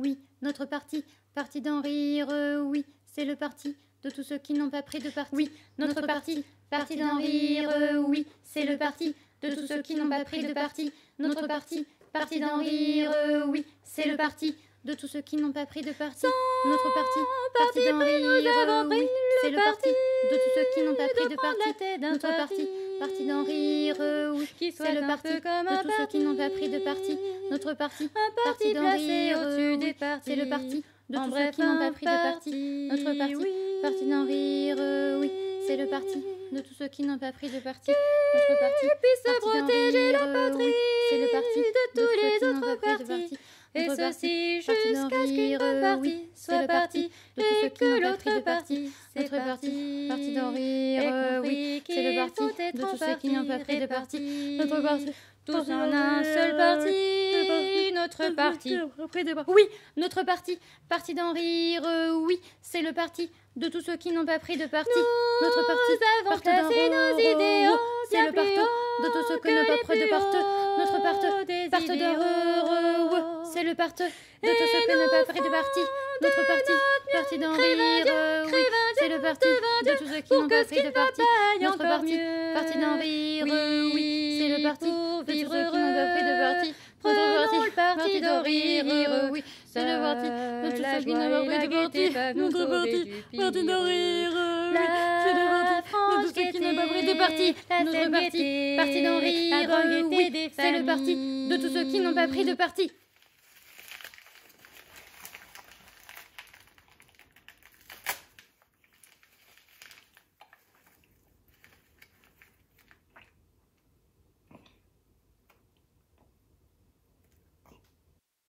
Oui, notre parti, parti d'en rire, oui, c'est le parti de tous ceux qui n'ont pas pris de parti. Oui, notre, parti, parti d'en rire, oui, c'est le parti de tous ceux qui n'ont pas pris de parti. Notre parti, parti d'en rire, oui, c'est le parti de tous ceux qui n'ont pas pris de parti. Notre parti, parti d'en rire, oui, c'est le parti de tous ceux qui n'ont pas pris de parti parti d'en rire, oui. Qui soit le parti comme de tous ceux qui n'ont pas pris de parti. Notre parti, un parti d'en rire, oui. C'est le parti de tous ceux qui n'ont pas pris de parti. Notre parti, parti d'en rire, oui. C'est le parti de tous ceux qui n'ont pas pris de parti. Notre parti, puisse protéger la patrie. C'est le parti de tous les autres partis. Et ceci jusqu'à ce qu'une partie soit partie et que l'autre partie, notre parti, parti d'en rire de tous ceux qui n'ont pas pris de parti. Notre parti, tous en un seul parti. Notre parti, oui, notre parti, parti d'en rire, euh, oui, c'est le parti de tous ceux qui n'ont pas pris de parti. Notre parti, parti nos idéaux, c'est le parti de tous ceux qui n'ont pas pris de parti. Notre parti, parti d'en euh, c'est le parti de tous ceux qui n'ont pas pris de parti. Notre parti, parti d'en rire. Euh, le parti de tous ceux qui n'ont pas pris de parti. Notre parti, parti d'en rire, oui. C'est le parti de tous ceux qui n'ont pas pris de parti. parti d'en rire, oui. C'est le parti de tous ceux qui n'ont pas pris de parti. Notre parti, parti d'en rire, oui. C'est le parti de tous ceux qui n'ont pas pris de parti. Notre parti, parti d'en rire, oui. C'est le parti de tous ceux qui n'ont pas pris de parti.